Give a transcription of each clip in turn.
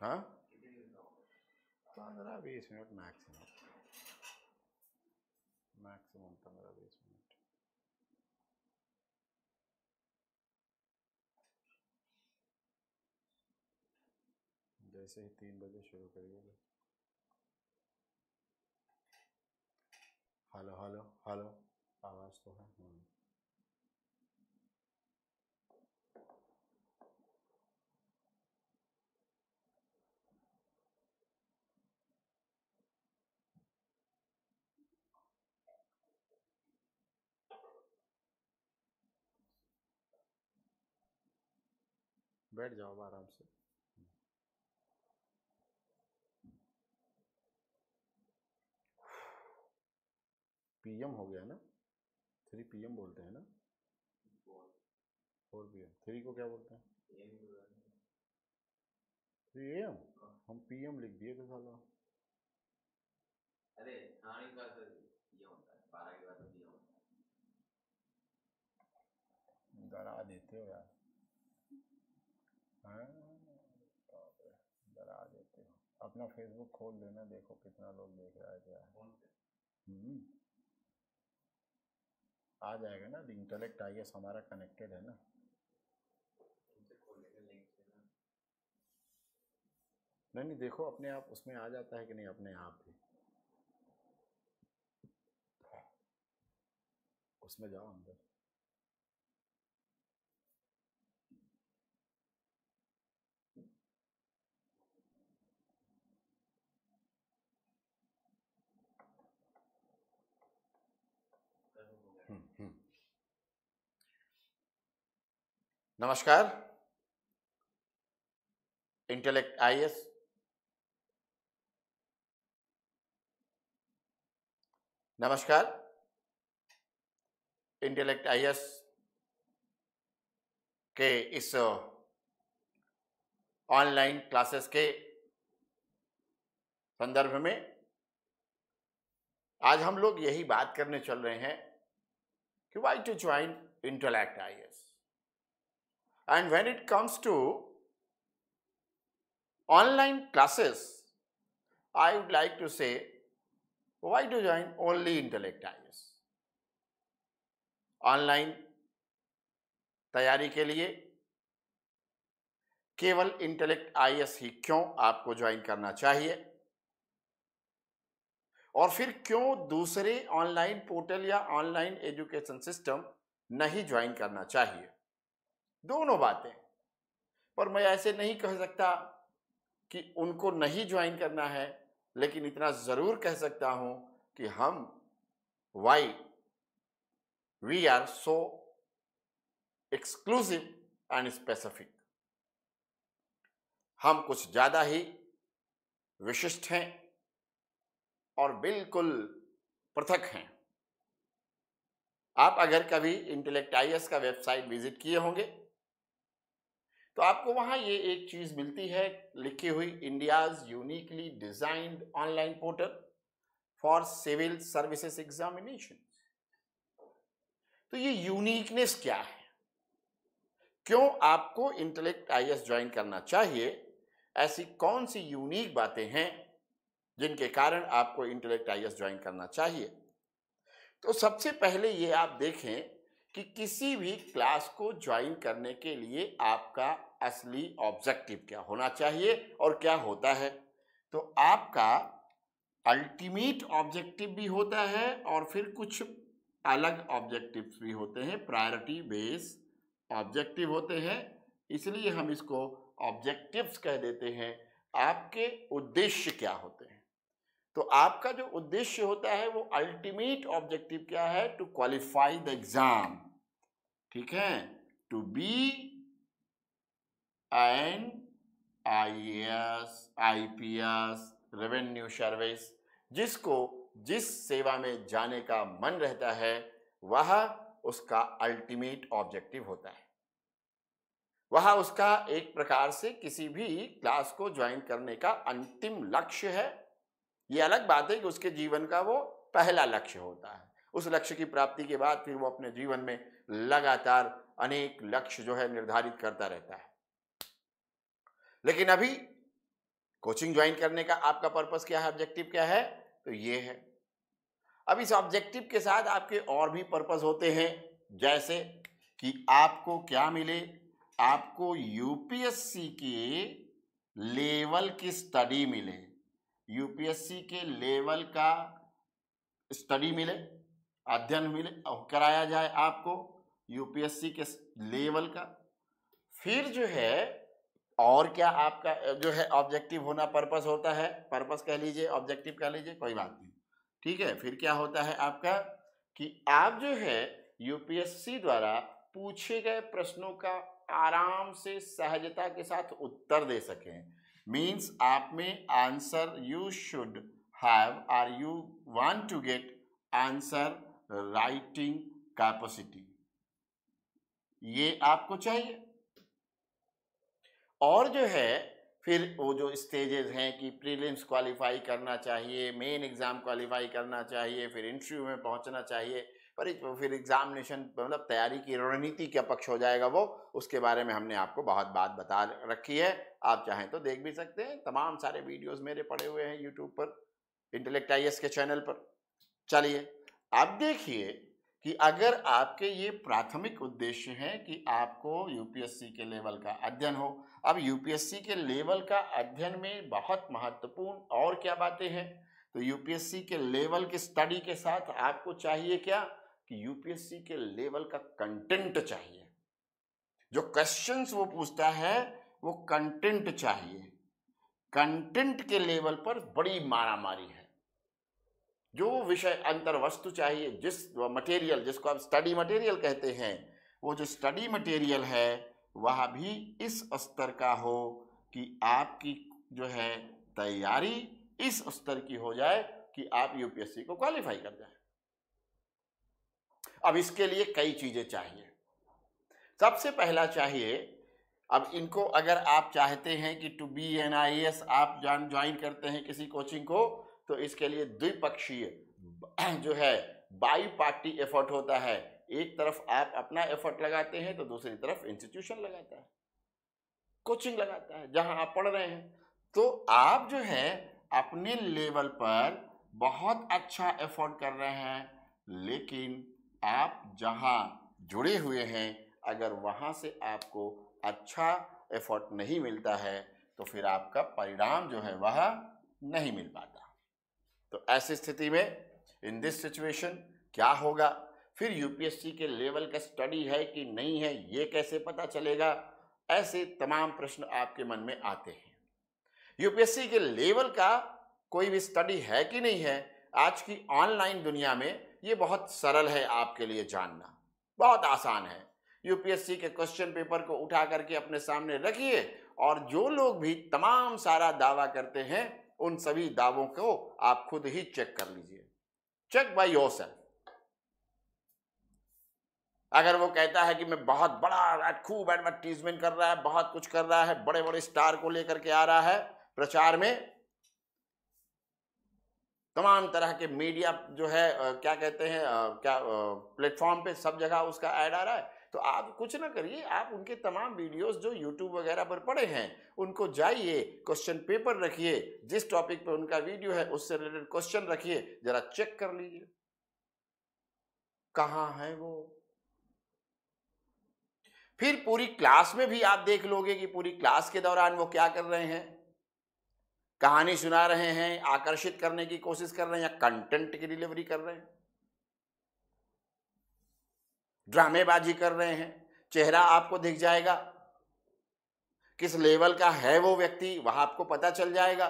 हाँ पंद्रह बीस मिनट मैक्सिमम मैक्सिमम पंद्रह बीस मिनट जैसे ही तीन बजे शुरू करिएगा हेलो हेलो हेलो आवाज़ तो है हाँ। बैठ जाओ अब आराम से पीएम हो गया ना थ्री पीएम बोलते हैं ना फोर पीएम थ्री को क्या बोलते हैं थ्री एम हम पीएम लिख दिए थे साला अरे डरा तो तो देते हो यार अपना फेसबुक खोल लेना देखो कितना लोग देख रहा है क्या है हम्म। आ जाएगा ना इंटेलेक्ट आई एस हमारा कनेक्टेड है ना नहीं नहीं देखो अपने आप उसमें आ जाता है कि नहीं अपने आप ही उसमें जाओ अंदर नमस्कार इंटेलेक्ट एस नमस्कार इंटेलेक्ट एस के इस ऑनलाइन क्लासेस के संदर्भ में आज हम लोग यही बात करने चल रहे हैं कि why to join intellect S And when it comes to online classes, I would like to say, why to join only intellect IS? Online तैयारी के लिए केवल इंटेलेक्ट आईएएस ही क्यों आपको ज्वाइन करना चाहिए और फिर क्यों दूसरे ऑनलाइन पोर्टल या ऑनलाइन एजुकेशन सिस्टम नहीं ज्वाइन करना चाहिए दोनों बातें पर मैं ऐसे नहीं कह सकता कि उनको नहीं ज्वाइन करना है लेकिन इतना ज़रूर कह सकता हूं कि हम why we are so exclusive and specific हम कुछ ज़्यादा ही विशिष्ट हैं और बिल्कुल पृथक हैं आप अगर कभी इंटेलेक्ट का वेबसाइट विजिट किए होंगे तो आपको वहां ये एक चीज़ मिलती है लिखी हुई India's uniquely designed online portal for civil services examination तो ये यूनिकनेस क्या है क्यों आपको इंटेलेक्ट आईएएस ज्वाइन करना चाहिए ऐसी कौन सी यूनिक बातें हैं जिनके कारण आपको इंटेलेक्ट आईएएस ज्वाइन करना चाहिए तो सबसे पहले ये आप देखें कि किसी भी क्लास को ज्वाइन करने के लिए आपका असली ऑब्जेक्टिव क्या होना चाहिए और क्या होता है तो आपका अल्टीमेट ऑब्जेक्टिव भी होता है और फिर कुछ अलग ऑब्जेक्टिव्स भी होते हैं प्रायोरिटी बेस ऑब्जेक्टिव होते हैं इसलिए हम इसको ऑब्जेक्टिव्स कह देते हैं आपके उद्देश्य क्या होते हैं तो आपका जो उद्देश्य होता है वो अल्टीमेट ऑब्जेक्टिव क्या है टू क्वालिफाई द एग्ज़ाम ठीक है to be and P S revenue service जिसको जिस सेवा में जाने का मन रहता है वह उसका अल्टीमेट ऑब्जेक्टिव होता है वह उसका एक प्रकार से किसी भी क्लास को ज्वाइन करने का अंतिम लक्ष्य है ये अलग बात है कि उसके जीवन का वो पहला लक्ष्य होता है उस लक्ष्य की प्राप्ति के बाद फिर वो अपने जीवन में लगातार अनेक लक्ष्य जो है निर्धारित करता रहता है लेकिन अभी कोचिंग ज्वाइन करने का आपका पर्पस क्या है ऑब्जेक्टिव क्या है तो ये है अब इस ऑब्जेक्टिव के साथ आपके और भी पर्पस होते हैं जैसे कि आपको क्या मिले आपको यूपीएससी के लेवल की स्टडी मिले यूपीएससी के लेवल का स्टडी मिले अध्ययन मिले कराया जाए आपको यूपीएससी के लेवल का फिर जो है और क्या आपका जो है ऑब्जेक्टिव होना पर्पस होता है पर्पस कह लीजिए ऑब्जेक्टिव कह लीजिए कोई बात नहीं ठीक है फिर क्या होता है आपका कि आप जो है यूपीएससी द्वारा पूछे गए प्रश्नों का आराम से सहजता के साथ उत्तर दे सकें मीन्स आप में answer you should have or you want to get answer writing capacity ये आपको चाहिए और जो है फिर वो जो स्टेजेस हैं कि प्रीलिम्स क्वालिफाई करना चाहिए मेन एग्ज़ाम क्वालिफाई करना चाहिए फिर इंटरव्यू में पहुंचना चाहिए पर फिर एग्ज़ामिनेशन मतलब तैयारी की रणनीति का पक्ष हो जाएगा वो उसके बारे में हमने आपको बहुत बात बता रखी है आप चाहें तो देख भी सकते हैं तमाम सारे वीडियोज़ मेरे पड़े हुए हैं यूट्यूब पर इंटेलेक्ट आई के चैनल पर चलिए आप देखिए कि अगर आपके ये प्राथमिक उद्देश्य हैं कि आपको यूपीएससी के लेवल का अध्ययन हो अब यूपीएससी के लेवल का अध्ययन में बहुत महत्वपूर्ण और क्या बातें हैं तो यूपीएससी के लेवल के स्टडी के साथ आपको चाहिए क्या कि यूपीएससी के लेवल का कंटेंट चाहिए जो क्वेश्चंस वो पूछता है वो कंटेंट चाहिए कंटेंट के लेवल पर बड़ी मारामारी है जो विषय अंतर वस्तु चाहिए जिस मटेरियल जिसको आप स्टडी मटेरियल कहते हैं वो जो स्टडी मटेरियल है वह भी इस स्तर का हो कि आपकी जो है तैयारी इस स्तर की हो जाए कि आप यूपीएससी को क्वालिफाई कर जाए अब इसके लिए कई चीजें चाहिए सबसे पहला चाहिए अब इनको अगर आप चाहते हैं कि to be an I S आप ज्वाइन करते हैं किसी कोचिंग को तो इसके लिए द्विपक्षीय जो है बाई पार्टी एफर्ट होता है एक तरफ आप अपना एफर्ट लगाते हैं तो दूसरी तरफ इंस्टीट्यूशन लगाता है कोचिंग लगाता है जहां आप पढ़ रहे हैं तो आप जो है अपने लेवल पर बहुत अच्छा एफर्ट कर रहे हैं लेकिन आप जहां जुड़े हुए हैं अगर वहां से आपको अच्छा एफर्ट नहीं मिलता है तो फिर आपका परिणाम जो है वह नहीं मिल पाता तो ऐसी स्थिति में इन दिस सिचुएशन क्या होगा फिर यूपीएससी के लेवल का स्टडी है कि नहीं है ये कैसे पता चलेगा ऐसे तमाम प्रश्न आपके मन में आते हैं यूपीएससी के लेवल का कोई भी स्टडी है कि नहीं है आज की ऑनलाइन दुनिया में ये बहुत सरल है आपके लिए जानना बहुत आसान है यूपीएससी के क्वेश्चन पेपर को उठा करके अपने सामने रखिए और जो लोग भी तमाम सारा दावा करते हैं उन सभी दावों को आप खुद ही चेक कर लीजिए चेक बाई योर सेल्फ अगर वो कहता है कि मैं बहुत बड़ा खूब एडवर्टीजमेंट कर रहा है बहुत कुछ कर रहा है बड़े बड़े स्टार को लेकर के आ रहा है प्रचार में तमाम तरह के मीडिया जो है क्या कहते हैं क्या प्लेटफॉर्म पे सब जगह उसका ऐड आ रहा है तो आप कुछ ना करिए आप उनके तमाम वीडियोस जो यूट्यूब वगैरह पर पड़े हैं उनको जाइए क्वेश्चन पेपर रखिए जिस टॉपिक पर उनका वीडियो है उससे रिलेटेड क्वेश्चन रखिए जरा चेक कर लीजिए कहाँ है वो फिर पूरी क्लास में भी आप देख लोगे कि पूरी क्लास के दौरान वो क्या कर रहे हैं कहानी सुना रहे हैं आकर्षित करने की कोशिश कर रहे हैं या कंटेंट की डिलीवरी कर रहे हैं ड्रामेबाजी कर रहे हैं चेहरा आपको दिख जाएगा किस लेवल का है वो व्यक्ति वह आपको पता चल जाएगा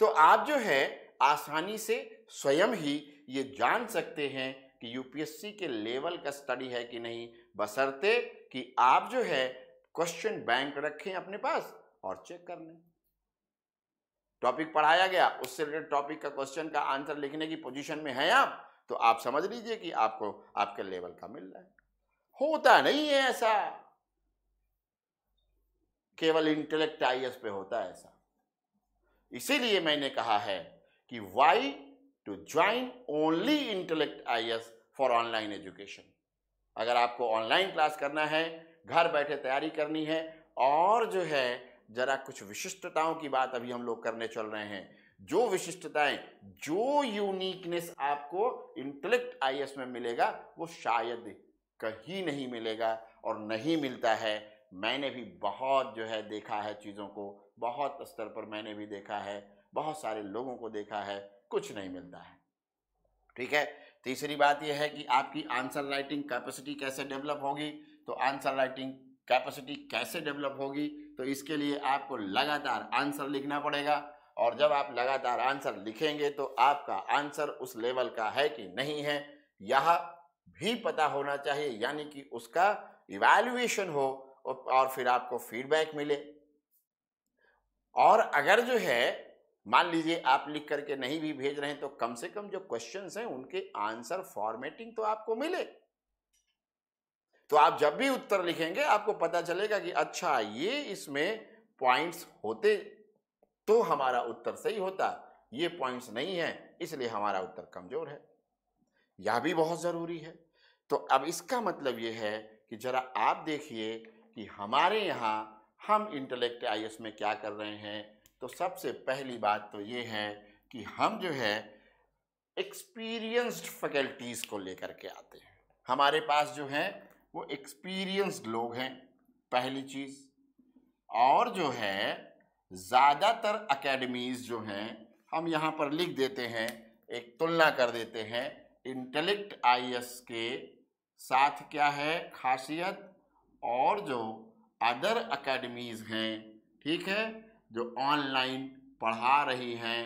तो आप जो है आसानी से स्वयं ही ये जान सकते हैं कि यूपीएससी के लेवल का स्टडी है कि नहीं बसरते कि आप जो है क्वेश्चन बैंक रखें अपने पास और चेक कर लें टॉपिक पढ़ाया गया उससे रिलेटेड टॉपिक का क्वेश्चन का आंसर लिखने की पोजीशन में है आप तो आप समझ लीजिए कि आपको आपके लेवल का मिल रहा है होता नहीं है ऐसा केवल इंटेलेक्ट आई पे होता है ऐसा इसीलिए मैंने कहा है कि why to join only intellect I for online education अगर आपको ऑनलाइन क्लास करना है घर बैठे तैयारी करनी है और जो है ज़रा कुछ विशिष्टताओं की बात अभी हम लोग करने चल रहे हैं जो विशिष्टताएं जो यूनिकनेस आपको इंटेलेक्ट आई में मिलेगा वो शायद कहीं नहीं मिलेगा और नहीं मिलता है मैंने भी बहुत जो है देखा है चीज़ों को बहुत स्तर पर मैंने भी देखा है बहुत सारे लोगों को देखा है कुछ नहीं मिलता है ठीक है तीसरी बात यह है कि आपकी आंसर राइटिंग कैपेसिटी कैसे डेवलप होगी तो आंसर राइटिंग कैपेसिटी कैसे डेवलप होगी तो इसके लिए आपको लगातार आंसर लिखना पड़ेगा और जब आप लगातार आंसर लिखेंगे तो आपका आंसर उस लेवल का है कि नहीं है यह भी पता होना चाहिए यानी कि उसका इवैल्यूएशन हो और फिर आपको फीडबैक मिले और अगर जो है मान लीजिए आप लिख करके नहीं भी भेज रहे हैं तो कम से कम जो क्वेश्चंस हैं उनके आंसर फॉर्मेटिंग तो आपको मिले तो आप जब भी उत्तर लिखेंगे आपको पता चलेगा कि अच्छा ये इसमें पॉइंट्स होते तो हमारा उत्तर सही होता ये पॉइंट्स नहीं है इसलिए हमारा उत्तर कमज़ोर है यह भी बहुत ज़रूरी है तो अब इसका मतलब ये है कि ज़रा आप देखिए कि हमारे यहाँ हम इंटेलेक्ट आई में क्या कर रहे हैं तो सबसे पहली बात तो ये है कि हम जो है एक्सपीरियंस्ड फैकल्टीज़ को लेकर के आते हैं हमारे पास जो है वो एक्सपीरियंस्ड लोग हैं पहली चीज़ और जो है ज़्यादातर अकेडमीज़ जो हैं हम यहाँ पर लिख देते हैं एक तुलना कर देते हैं इंटेलेक्ट आईएएस के साथ क्या है खासियत और जो अदर अकेडमीज़ हैं ठीक है जो ऑनलाइन पढ़ा रही हैं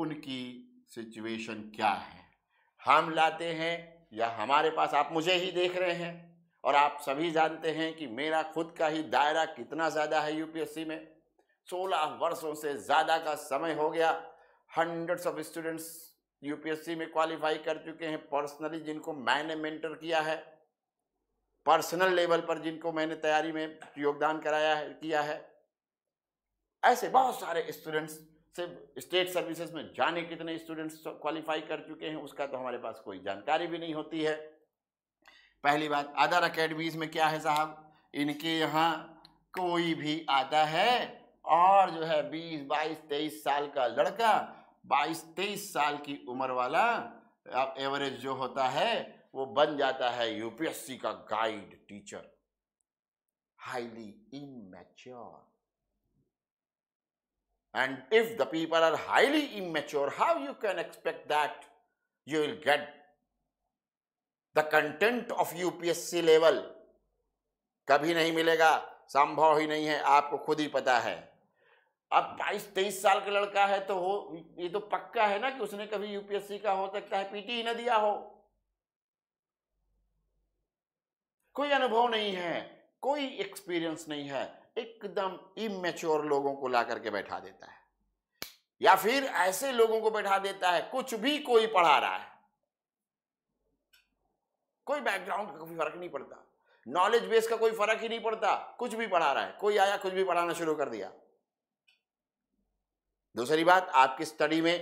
उनकी सिचुएशन क्या है हम लाते हैं या हमारे पास आप मुझे ही देख रहे हैं और आप सभी जानते हैं कि मेरा खुद का ही दायरा कितना ज़्यादा है यूपीएससी में सोलह वर्षों से ज़्यादा का समय हो गया हंड्रेड्स ऑफ स्टूडेंट्स यूपीएससी में क्वालिफाई कर चुके हैं पर्सनली जिनको मैंने मेंटर किया है पर्सनल लेवल पर जिनको मैंने तैयारी में योगदान कराया है किया है ऐसे बहुत सारे स्टूडेंट्स से स्टेट सर्विसेज में जाने कितने स्टूडेंट्स क्वालिफाई कर चुके हैं उसका तो हमारे पास कोई जानकारी भी नहीं होती है पहली बात अदर अकेडमीज में क्या है साहब इनके यहाँ कोई भी आता है और जो है बीस बाईस तेईस साल का लड़का बाईस तेईस साल की उम्र वाला अब एवरेज जो होता है वो बन जाता है यूपीएससी का guide teacher highly immature and if the people are highly immature how you can expect that you will get the content of UPSC level कभी नहीं मिलेगा संभव ही नहीं है आपको खुद ही पता है अब 22 तेईस साल का लड़का है तो हो ये तो पक्का है ना कि उसने कभी यूपीएससी का हो सकता है पीटी ही ना दिया हो कोई अनुभव नहीं है कोई एक्सपीरियंस नहीं है एकदम इमेच्योर लोगों को ला करके बैठा देता है या फिर ऐसे लोगों को बैठा देता है कुछ भी कोई पढ़ा रहा है कोई बैकग्राउंड का कोई फर्क नहीं पड़ता नॉलेज बेस का कोई फर्क ही नहीं पड़ता कुछ भी पढ़ा रहा है कोई आया कुछ भी पढ़ाना शुरू कर दिया दूसरी बात आपकी स्टडी में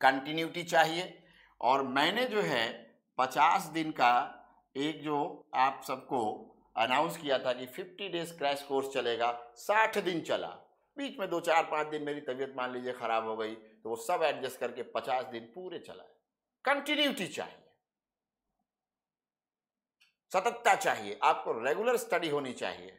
कंटिन्यूटी चाहिए और मैंने जो है पचास दिन का एक जो आप सबको अनाउंस किया था कि फिफ्टी डेज क्रैश कोर्स चलेगा साठ दिन चला बीच में दो चार पाँच दिन मेरी तबीयत मान लीजिए ख़राब हो गई तो वो सब एडजस्ट करके पचास दिन पूरे चला कंटिन्यूटी चाहिए सततता चाहिए आपको रेगुलर स्टडी होनी चाहिए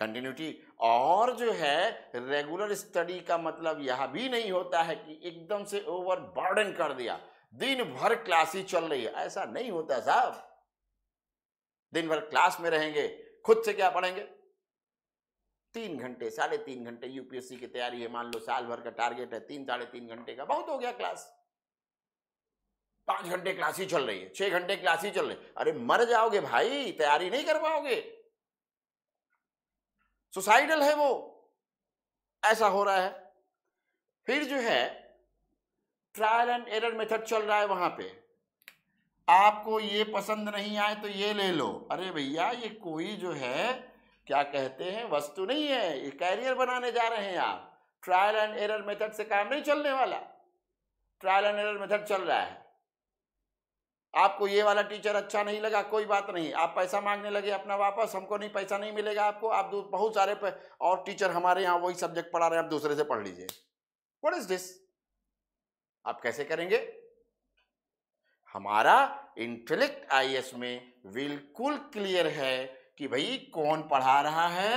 कंटिन्यूटी और जो है रेगुलर स्टडी का मतलब यह भी नहीं होता है कि एकदम से ओवर बर्डन कर दिया दिन भर क्लास ही चल रही है ऐसा नहीं होता साहब दिन भर क्लास में रहेंगे खुद से क्या पढ़ेंगे तीन घंटे साढ़े तीन घंटे यूपीएससी की तैयारी है मान लो साल भर का टारगेट है तीन साढ़े तीन घंटे का बहुत हो गया क्लास पांच घंटे क्लास ही चल रही है छह घंटे क्लास ही चल रही है अरे मर जाओगे भाई तैयारी नहीं कर पाओगे सुसाइडल है वो ऐसा हो रहा है फिर जो है ट्रायल एंड एरर मेथड चल रहा है वहां पे आपको ये पसंद नहीं आए तो ये ले लो अरे भैया ये कोई जो है क्या कहते हैं वस्तु नहीं है ये कैरियर बनाने जा रहे हैं आप ट्रायल एंड एरर मेथड से काम नहीं चलने वाला ट्रायल एंड एरर मेथड चल रहा है आपको ये वाला टीचर अच्छा नहीं लगा कोई बात नहीं आप पैसा मांगने लगे अपना वापस हमको नहीं पैसा नहीं मिलेगा आपको आप बहुत सारे और टीचर हमारे यहाँ वही सब्जेक्ट पढ़ा रहे हैं आप दूसरे से पढ़ लीजिए वट इज दिस आप कैसे करेंगे हमारा इंटेलेक्ट एस में बिल्कुल क्लियर है कि भाई कौन पढ़ा रहा है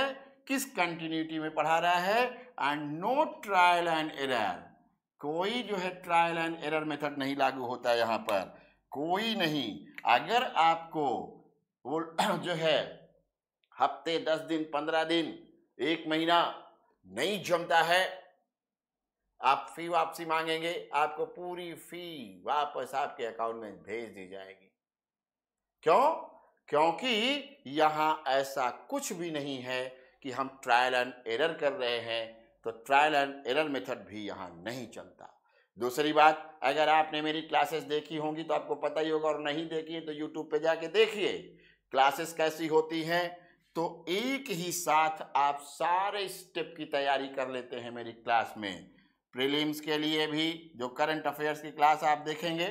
किस कंटिन्यूटी में पढ़ा रहा है and no trial and error कोई जो है ट्रायल एंड एरर मेथड नहीं लागू होता है यहाँ पर कोई नहीं अगर आपको वो जो है हफ्ते दस दिन पंद्रह दिन एक महीना नहीं जमता है आप फी वापसी मांगेंगे आपको पूरी फी वापस आपके अकाउंट में भेज दी जाएगी क्यों क्योंकि यहाँ ऐसा कुछ भी नहीं है कि हम ट्रायल एंड एरर कर रहे हैं तो ट्रायल एंड एरर मेथड भी यहां नहीं चलता दूसरी बात अगर आपने मेरी क्लासेस देखी होंगी तो आपको पता ही होगा और नहीं देखी है तो यूट्यूब पे जाके देखिए क्लासेस कैसी होती हैं तो एक ही साथ आप सारे स्टेप की तैयारी कर लेते हैं मेरी क्लास में प्रीलिम्स के लिए भी जो करंट अफेयर्स की क्लास आप देखेंगे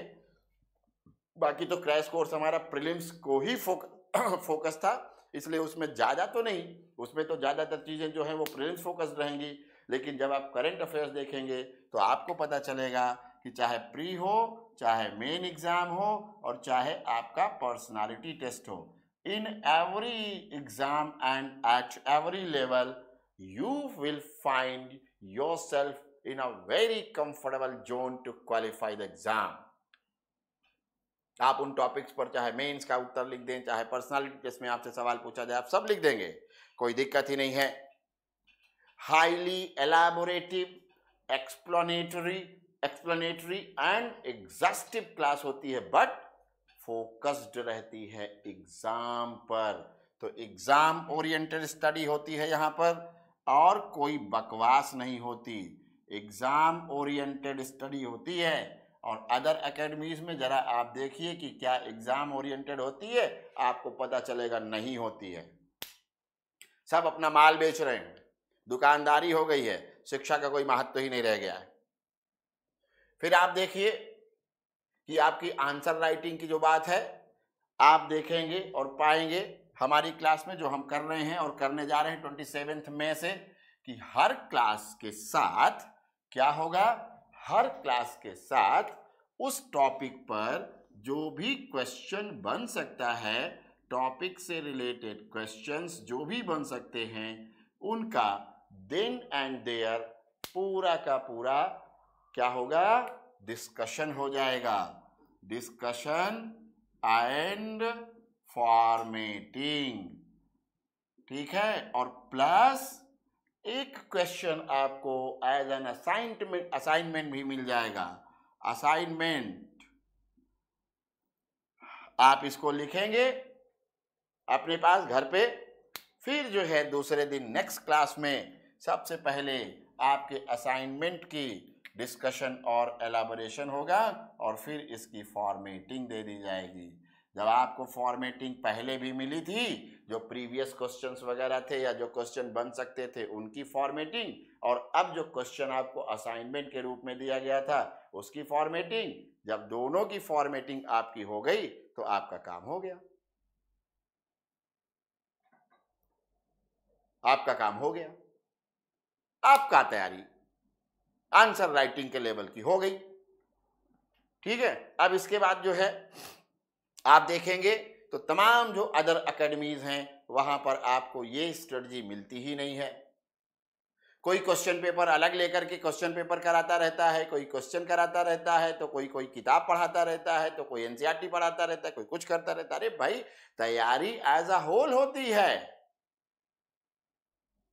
बाकी तो क्रैश कोर्स हमारा प्रिलिम्स को ही फोक, फोकस था इसलिए उसमें ज़्यादा तो नहीं उसमें तो ज़्यादातर चीज़ें जो हैं वो प्रिलिम्स फोकस रहेंगी लेकिन जब आप करंट अफेयर्स देखेंगे तो आपको पता चलेगा कि चाहे प्री हो चाहे मेन एग्ज़ाम हो और चाहे आपका पर्सनालिटी टेस्ट हो in every exam and at every level you will find yourself in a very comfortable zone to qualify the exam आप उन टॉपिक्स पर चाहे मेंस का उत्तर लिख दें चाहे पर्सनालिटी टेस्ट में आपसे सवाल पूछा जाए आप सब लिख देंगे कोई दिक्कत ही नहीं है highly elaborative, explanatory, explanatory and exhaustive class होती है बट फोकस्ड रहती है एग्जाम पर तो एग्जाम ओरिएंटेड स्टडी होती है यहाँ पर और कोई बकवास नहीं होती एग्जाम ओरिएंटेड स्टडी होती है और अदर एकेडमीज में ज़रा आप देखिए कि क्या एग्ज़ाम ओरिएंटेड होती है आपको पता चलेगा नहीं होती है सब अपना माल बेच रहे हैं दुकानदारी हो गई है शिक्षा का कोई महत्व तो ही नहीं रह गया है फिर आप देखिए कि आपकी आंसर राइटिंग की जो बात है आप देखेंगे और पाएंगे हमारी क्लास में जो हम कर रहे हैं और करने जा रहे हैं ट्वेंटी सेवेंथ मे से कि हर क्लास के साथ क्या होगा हर क्लास के साथ उस टॉपिक पर जो भी क्वेश्चन बन सकता है टॉपिक से रिलेटेड क्वेश्चंस जो भी बन सकते हैं उनका देन एंड देयर पूरा का पूरा क्या होगा डिस्कशन हो जाएगा डिस्कशन एंड फॉर्मेटिंग ठीक है और प्लस एक क्वेश्चन आपको एज एन असाइनमेंट असाइनमेंट भी मिल जाएगा असाइनमेंट आप इसको लिखेंगे अपने पास घर पे फिर जो है दूसरे दिन नेक्स्ट क्लास में सबसे पहले आपके असाइनमेंट की डिस्कशन और एलाबोरेशन होगा और फिर इसकी फॉर्मेटिंग दे दी जाएगी जब आपको फॉर्मेटिंग पहले भी मिली थी जो प्रीवियस क्वेश्चंस वगैरह थे या जो क्वेश्चन बन सकते थे उनकी फॉर्मेटिंग और अब जो क्वेश्चन आपको असाइनमेंट के रूप में दिया गया था उसकी फॉर्मेटिंग जब दोनों की फॉर्मेटिंग आपकी हो गई तो आपका काम हो गया आपका काम हो गया आपका तैयारी आंसर राइटिंग के लेवल की हो गई ठीक है अब इसके बाद जो है आप देखेंगे तो तमाम जो अदर अकेडमीज हैं वहां पर आपको ये स्ट्रेटजी मिलती ही नहीं है कोई क्वेश्चन पेपर अलग लेकर के क्वेश्चन पेपर कराता रहता है कोई क्वेश्चन कराता रहता है तो कोई कोई किताब पढ़ाता रहता है तो कोई एनसीआरटी e पढ़ाता रहता है कोई कुछ करता रहता है अरे भाई तैयारी एज अ होल होती है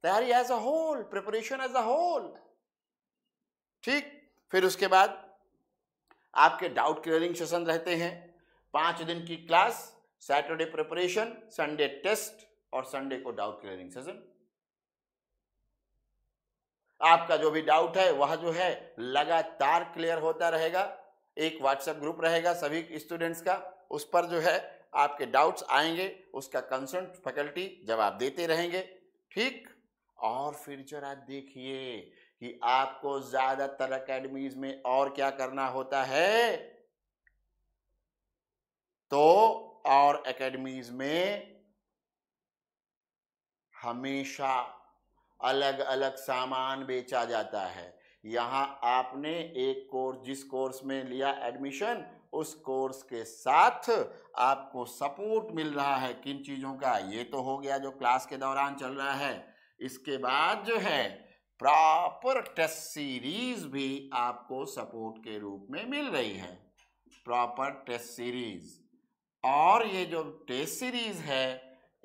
तैयारी as a whole preparation as a whole ठीक फिर उसके बाद आपके डाउट क्लियरिंग सेशन रहते हैं पांच दिन की class Saturday preparation Sunday test और संडे को डाउट क्लियरिंग सेशन आपका जो भी डाउट है वह जो है लगातार क्लियर होता रहेगा एक व्हाट्सएप ग्रुप रहेगा सभी स्टूडेंट्स का उस पर जो है आपके डाउट्स आएंगे उसका कंसर्न फैकल्टी जवाब देते रहेंगे ठीक और फिर जरा देखिए कि आपको ज्यादातर अकेडमीज में और क्या करना होता है तो और एकेडमीज में हमेशा अलग अलग सामान बेचा जाता है यहाँ आपने एक कोर्स जिस कोर्स में लिया एडमिशन उस कोर्स के साथ आपको सपोर्ट मिल रहा है किन चीज़ों का ये तो हो गया जो क्लास के दौरान चल रहा है इसके बाद जो है प्रॉपर टेस्ट सीरीज भी आपको सपोर्ट के रूप में मिल रही है प्रॉपर टेस्ट सीरीज और ये जो टेस्ट सीरीज है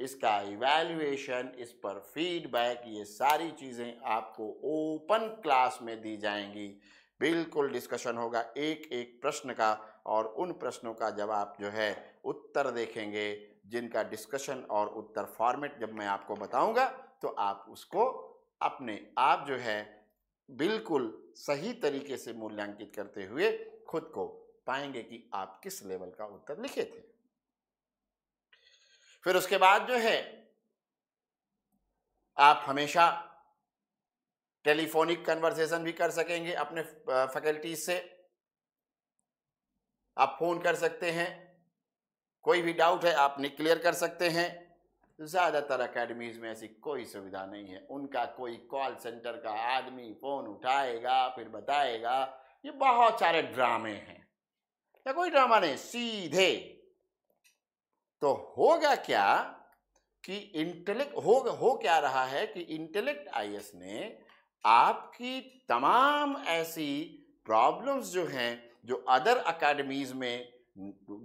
इसका इवेल्युएशन इस पर फीडबैक ये सारी चीज़ें आपको ओपन क्लास में दी जाएंगी बिल्कुल डिस्कशन होगा एक एक प्रश्न का और उन प्रश्नों का जवाब जो है उत्तर देखेंगे जिनका डिस्कशन और उत्तर फॉर्मेट जब मैं आपको बताऊंगा तो आप उसको अपने आप जो है बिल्कुल सही तरीके से मूल्यांकित करते हुए खुद को पाएंगे कि आप किस लेवल का उत्तर लिखे थे फिर उसके बाद जो है आप हमेशा टेलीफोनिक कन्वर्सेशन भी कर सकेंगे अपने फैकल्टीज से आप फोन कर सकते हैं कोई भी डाउट है आप क्लियर कर सकते हैं ज़्यादातर अकेडमीज़ में ऐसी कोई सुविधा नहीं है उनका कोई कॉल सेंटर का आदमी फ़ोन उठाएगा फिर बताएगा ये बहुत सारे ड्रामे हैं या कोई ड्रामा नहीं सीधे तो होगा क्या कि इंटेलेक्ट हो हो क्या रहा है कि इंटेलेक्ट आई ने आपकी तमाम ऐसी प्रॉब्लम्स जो हैं जो अदर अकेडमीज़ में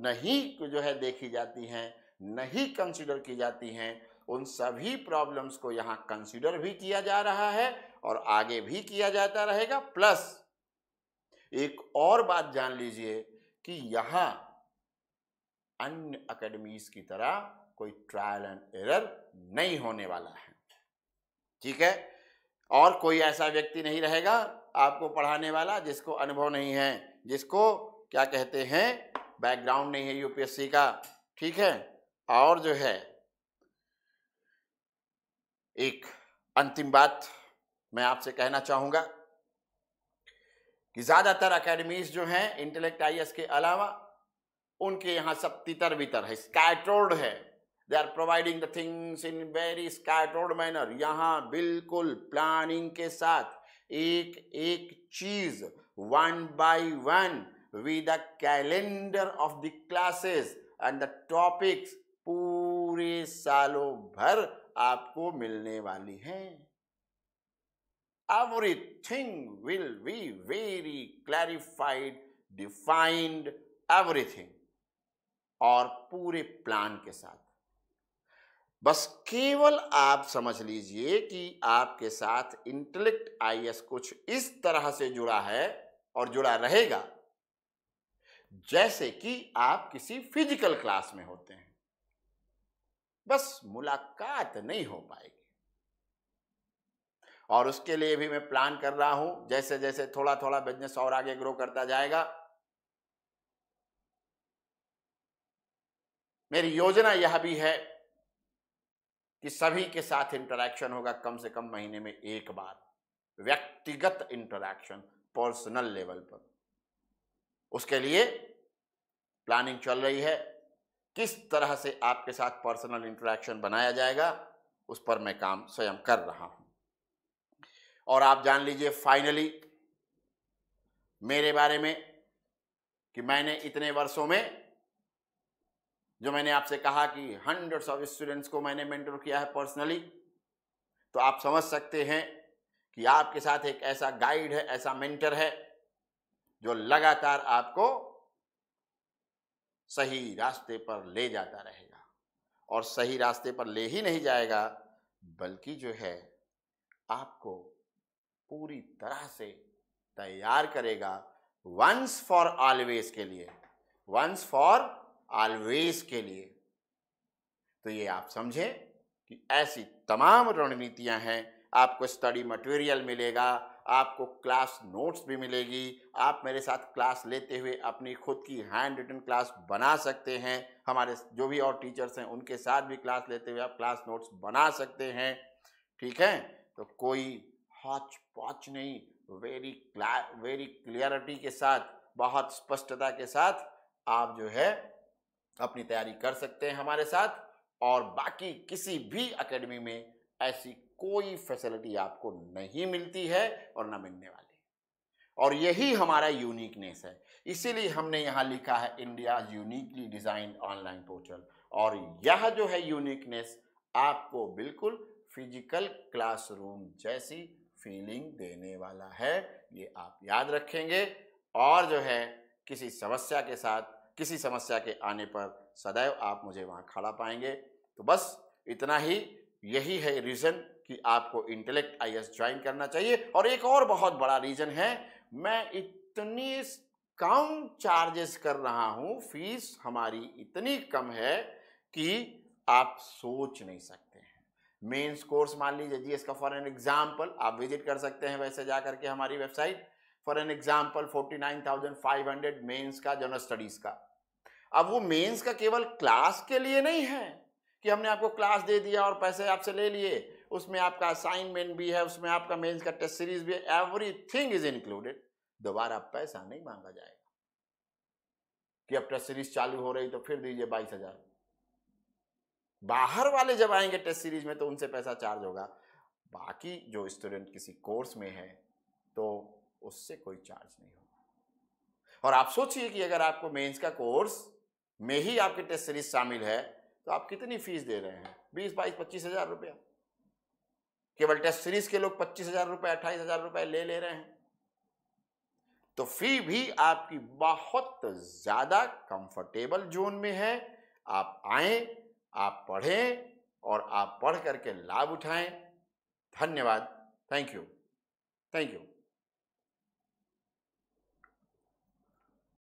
नहीं जो है देखी जाती हैं नहीं कंसिडर की जाती हैं उन सभी प्रॉब्लम्स को यहाँ कंसिडर भी किया जा रहा है और आगे भी किया जाता रहेगा प्लस एक और बात जान लीजिए कि यहाँ अन्य अकेडमीज की तरह कोई ट्रायल एंड एरर नहीं होने वाला है ठीक है और कोई ऐसा व्यक्ति नहीं रहेगा आपको पढ़ाने वाला जिसको अनुभव नहीं है जिसको क्या कहते हैं बैकग्राउंड नहीं है यूपीएससी का ठीक है और जो है एक अंतिम बात मैं आपसे कहना चाहूँगा कि ज़्यादातर अकेडमीज जो हैं इंटेलेक्ट आई के अलावा उनके यहाँ सब तितर बितर है स्कैटर्ड है they are providing the things in very scattered manner यहाँ बिल्कुल प्लानिंग के साथ एक एक चीज़ one by one with the calendar of the classes and the topics पूरे सालों भर आपको मिलने वाली है every thing will be very clarified defined everything और पूरे प्लान के साथ बस केवल आप समझ लीजिए कि आपके साथ इंटेलेक्ट आईएस कुछ इस तरह से जुड़ा है और जुड़ा रहेगा जैसे कि आप किसी फिजिकल क्लास में होते हैं बस मुलाकात नहीं हो पाएगी और उसके लिए भी मैं प्लान कर रहा हूं जैसे जैसे थोड़ा थोड़ा बिजनेस और आगे ग्रो करता जाएगा मेरी योजना यह भी है कि सभी के साथ इंटरेक्शन होगा कम से कम महीने में एक बार व्यक्तिगत इंटरेक्शन पर्सनल लेवल पर उसके लिए प्लानिंग चल रही है किस तरह से आपके साथ पर्सनल इंटरेक्शन बनाया जाएगा उस पर मैं काम स्वयं कर रहा हूं और आप जान लीजिए फाइनली मेरे बारे में कि मैंने इतने वर्षों में जो मैंने आपसे कहा कि हंड्रेड्स ऑफ स्टूडेंट्स को मैंने मेंटर किया है पर्सनली तो आप समझ सकते हैं कि आपके साथ एक ऐसा गाइड है ऐसा मेंटर है जो लगातार आपको सही रास्ते पर ले जाता रहेगा और सही रास्ते पर ले ही नहीं जाएगा बल्कि जो है आपको पूरी तरह से तैयार करेगा वंस फॉर ऑलवेज के लिए वंस फॉर ऑलवेज के लिए तो ये आप समझें कि ऐसी तमाम रणनीतियां हैं आपको स्टडी मटेरियल मिलेगा आपको क्लास नोट्स भी मिलेगी आप मेरे साथ क्लास लेते हुए अपनी खुद की हैंड रिटन क्लास बना सकते हैं हमारे जो भी और टीचर्स हैं उनके साथ भी क्लास लेते हुए आप क्लास नोट्स बना सकते हैं ठीक है तो कोई हॉच पॉच नहीं वेरी क्ला वेरी क्लियरिटी के साथ बहुत स्पष्टता के साथ आप जो है अपनी तैयारी कर सकते हैं हमारे साथ और बाकी किसी भी अकेडमी में ऐसी कोई फैसिलिटी आपको नहीं मिलती है और ना मिलने वाली और यही हमारा यूनिकनेस है इसीलिए हमने यहाँ लिखा है India uniquely design online portal और यह जो है यूनिकनेस आपको बिल्कुल फिजिकल क्लासरूम जैसी फीलिंग देने वाला है ये आप याद रखेंगे और जो है किसी समस्या के साथ किसी समस्या के आने पर सदैव आप मुझे वहाँ खड़ा पाएंगे तो बस इतना ही यही है रीज़न कि आपको इंटेलेक्ट आई ज्वाइन करना चाहिए और एक और बहुत बड़ा रीजन है मैं इतनी कम चार्जेस कर रहा हूं फीस हमारी इतनी कम है कि आप सोच नहीं सकते हैं मेंस कोर्स मान लीजिए जी इसका फॉर एन एग्जांपल आप विजिट कर सकते हैं वैसे जा करके हमारी website for an example 49,500 mains का जनरल स्टडीज का अब वो मेंस का केवल क्लास के लिए नहीं है कि हमने आपको क्लास दे दिया और पैसे आपसे ले लिए उसमें आपका असाइनमेंट भी है उसमें आपका मेंस का टेस्ट सीरीज भी है एवरी थिंग इज इंक्लूडेड दोबारा पैसा नहीं मांगा जाएगा कि अब टेस्ट सीरीज चालू हो रही तो फिर दीजिए बाईस हजार बाहर वाले जब आएंगे टेस्ट सीरीज में तो उनसे पैसा चार्ज होगा बाकी जो स्टूडेंट किसी कोर्स में है तो उससे कोई चार्ज नहीं होगा और आप सोचिए कि अगर आपको मेंस का कोर्स में ही आपकी टेस्ट सीरीज शामिल है तो आप कितनी फीस दे रहे हैं बीस बाईस पच्चीस हजार रुपया केवल टेस्ट सीरीज के लोग पच्चीस हजार रुपए अट्ठाईस हजार रुपए ले ले रहे हैं तो फी भी आपकी बहुत ज्यादा कंफर्टेबल जोन में है आप आए आप पढ़ें और आप पढ़ करके लाभ उठाएं धन्यवाद थैंक यू थैंक यू